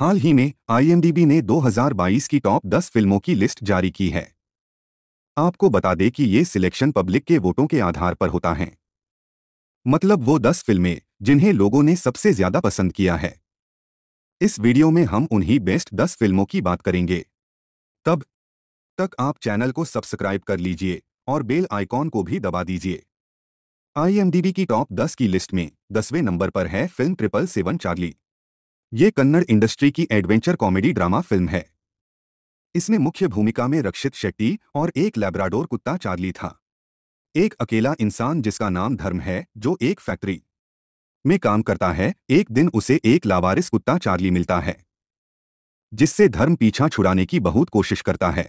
हाल ही में आईएमडीबी ने 2022 की टॉप 10 फिल्मों की लिस्ट जारी की है आपको बता दें कि ये सिलेक्शन पब्लिक के वोटों के आधार पर होता है मतलब वो 10 फिल्में जिन्हें लोगों ने सबसे ज्यादा पसंद किया है इस वीडियो में हम उन्हीं बेस्ट 10 फिल्मों की बात करेंगे तब तक आप चैनल को सब्सक्राइब कर लीजिए और बेल आइकॉन को भी दबा दीजिए आईएमडीबी की टॉप 10 की लिस्ट में दसवें नंबर पर है फिल्म ट्रिपल सेवन चार्ली ये कन्नड़ इंडस्ट्री की एडवेंचर कॉमेडी ड्रामा फिल्म है इसमें मुख्य भूमिका में रक्षित शेट्टी और एक लैब्राडोर कुत्ता चार्ली था एक अकेला इंसान जिसका नाम धर्म है जो एक फैक्ट्री में काम करता है एक दिन उसे एक लावारिस कुत्ता चार्ली मिलता है जिससे धर्म पीछा छुड़ाने की बहुत कोशिश करता है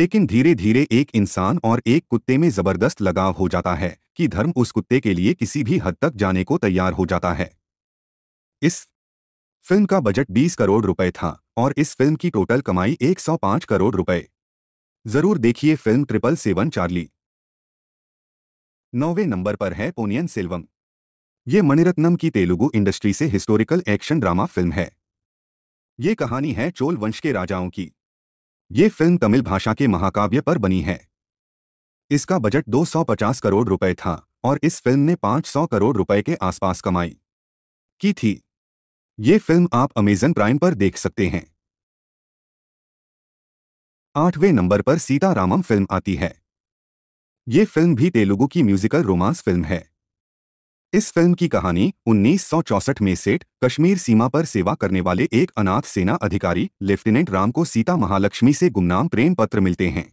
लेकिन धीरे धीरे एक इंसान और एक कुत्ते में जबरदस्त लगाव हो जाता है कि धर्म उस कुत्ते के लिए किसी भी हद तक जाने को तैयार हो जाता है इस फिल्म का बजट 20 करोड़ रुपए था और इस फिल्म की टोटल कमाई 105 करोड़ रुपए जरूर देखिए फिल्म ट्रिपल सेवन चार्ली नौवे नंबर पर है पोनियन सिल्वम यह मणिरत्नम की तेलुगु इंडस्ट्री से हिस्टोरिकल एक्शन ड्रामा फिल्म है ये कहानी है चोल वंश के राजाओं की ये फिल्म तमिल भाषा के महाकाव्य पर बनी है इसका बजट 250 करोड़ रुपए था और इस फिल्म ने 500 करोड़ रुपए के आसपास कमाई की थी ये फिल्म आप अमेजन प्राइम पर देख सकते हैं आठवें नंबर पर सीतारामम फिल्म आती है ये फिल्म भी तेलुगु की म्यूजिकल रोमांस फिल्म है इस फिल्म की कहानी 1964 में सेठ कश्मीर सीमा पर सेवा करने वाले एक अनाथ सेना अधिकारी लेफ्टिनेंट राम को सीता महालक्ष्मी से गुमनाम प्रेम पत्र मिलते हैं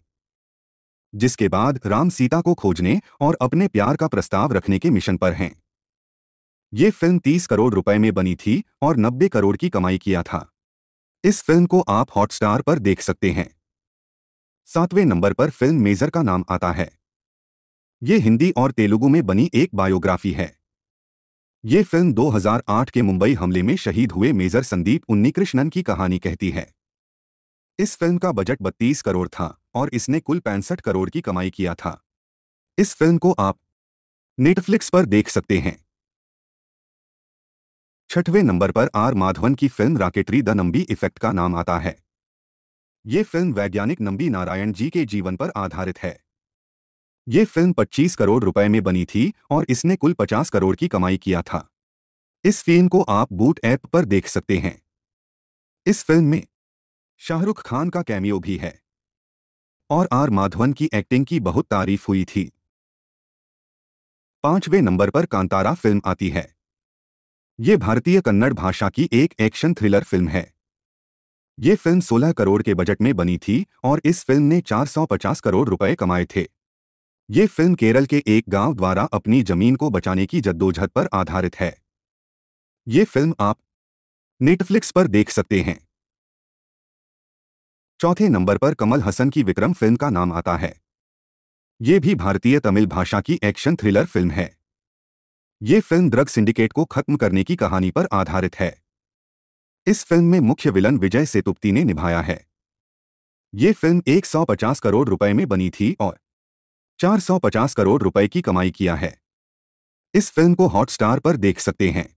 जिसके बाद राम सीता को खोजने और अपने प्यार का प्रस्ताव रखने के मिशन पर हैं ये फिल्म 30 करोड़ रुपए में बनी थी और 90 करोड़ की कमाई किया था इस फिल्म को आप हॉटस्टार पर देख सकते हैं सातवें नंबर पर फिल्म मेजर का नाम आता है ये हिंदी और तेलुगु में बनी एक बायोग्राफी है ये फिल्म 2008 के मुंबई हमले में शहीद हुए मेजर संदीप उन्नीकृष्णन की कहानी कहती है इस फिल्म का बजट 32 करोड़ था और इसने कुल पैंसठ करोड़ की कमाई किया था इस फिल्म को आप नेटफ्लिक्स पर देख सकते हैं छठवें नंबर पर आर माधवन की film Rocketry the Nambi Effect का नाम आता है ये फिल्म वैज्ञानिक नंबी नारायण जी के जीवन पर आधारित है ये फिल्म 25 करोड़ रुपए में बनी थी और इसने कुल 50 करोड़ की कमाई किया था इस फिल्म को आप बूट ऐप पर देख सकते हैं इस फिल्म में शाहरुख खान का कैमियो भी है और आर माधवन की एक्टिंग की बहुत तारीफ हुई थी पांचवें नंबर पर कांतारा फिल्म आती है ये भारतीय कन्नड़ भाषा की एक एक्शन थ्रिलर फिल्म है ये फिल्म 16 करोड़ के बजट में बनी थी और इस फिल्म ने 450 करोड़ रुपए कमाए थे ये फिल्म केरल के एक गांव द्वारा अपनी जमीन को बचाने की जद्दोजहद पर आधारित है ये फिल्म आप नेटफ्लिक्स पर देख सकते हैं चौथे नंबर पर कमल हसन की विक्रम फिल्म का नाम आता है ये भी भारतीय तमिल भाषा की एक्शन थ्रिलर फिल्म है ये फिल्म ड्रग सिंडिकेट को खत्म करने की कहानी पर आधारित है इस फिल्म में मुख्य विलन विजय सेतुप्ती ने निभाया है ये फिल्म 150 करोड़ रुपए में बनी थी और 450 करोड़ रुपए की कमाई किया है इस फिल्म को हॉटस्टार पर देख सकते हैं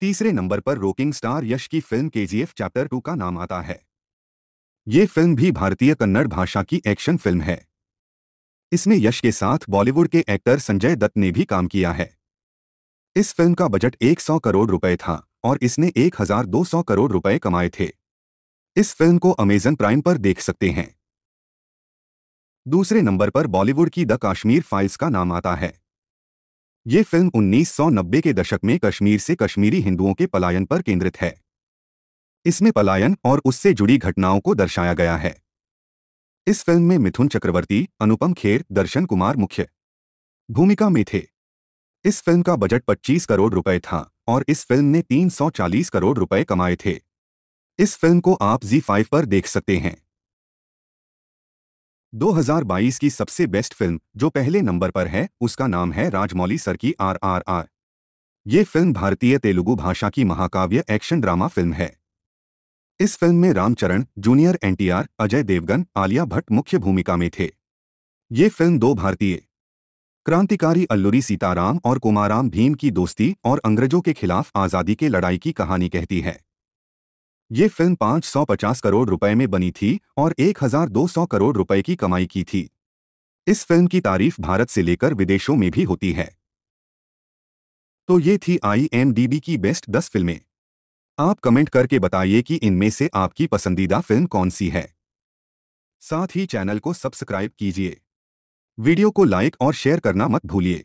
तीसरे नंबर पर रोकिंग स्टार यश की फिल्म केजीएफ चैप्टर टू का नाम आता है ये फिल्म भी भारतीय कन्नड़ भाषा की एक्शन फिल्म है इसमें यश के साथ बॉलीवुड के एक्टर संजय दत्त ने भी काम किया है इस फिल्म का बजट 100 करोड़ रुपए था और इसने 1200 करोड़ रुपए कमाए थे इस फिल्म को अमेजन प्राइम पर देख सकते हैं दूसरे नंबर पर बॉलीवुड की द कश्मीर फाइल्स का नाम आता है ये फिल्म 1990 के दशक में कश्मीर से कश्मीरी हिंदुओं के पलायन पर केंद्रित है इसमें पलायन और उससे जुड़ी घटनाओं को दर्शाया गया है इस फिल्म में मिथुन चक्रवर्ती अनुपम खेर दर्शन कुमार मुख्य भूमिका में थे इस फिल्म का बजट 25 करोड़ रुपए था और इस फिल्म ने 340 करोड़ रुपए कमाए थे इस फिल्म को आप जी फाइव पर देख सकते हैं 2022 की सबसे बेस्ट फिल्म जो पहले नंबर पर है उसका नाम है राजमौली सर की आर आर आर ये फिल्म भारतीय तेलुगु भाषा की महाकाव्य एक्शन ड्रामा फिल्म है इस फिल्म में रामचरण जूनियर एनटीआर, अजय देवगन आलिया भट्ट मुख्य भूमिका में थे ये फिल्म दो भारतीय क्रांतिकारी अल्लूरी सीताराम और कुमाराम भीम की दोस्ती और अंग्रेजों के खिलाफ आज़ादी के लड़ाई की कहानी कहती है ये फिल्म 550 करोड़ रुपए में बनी थी और 1200 करोड़ रुपए की कमाई की थी इस फिल्म की तारीफ भारत से लेकर विदेशों में भी होती है तो ये थी आईएमडीबी की बेस्ट 10 फिल्में आप कमेंट करके बताइए कि इनमें से आपकी पसंदीदा फिल्म कौन सी है साथ ही चैनल को सब्सक्राइब कीजिए वीडियो को लाइक और शेयर करना मत भूलिए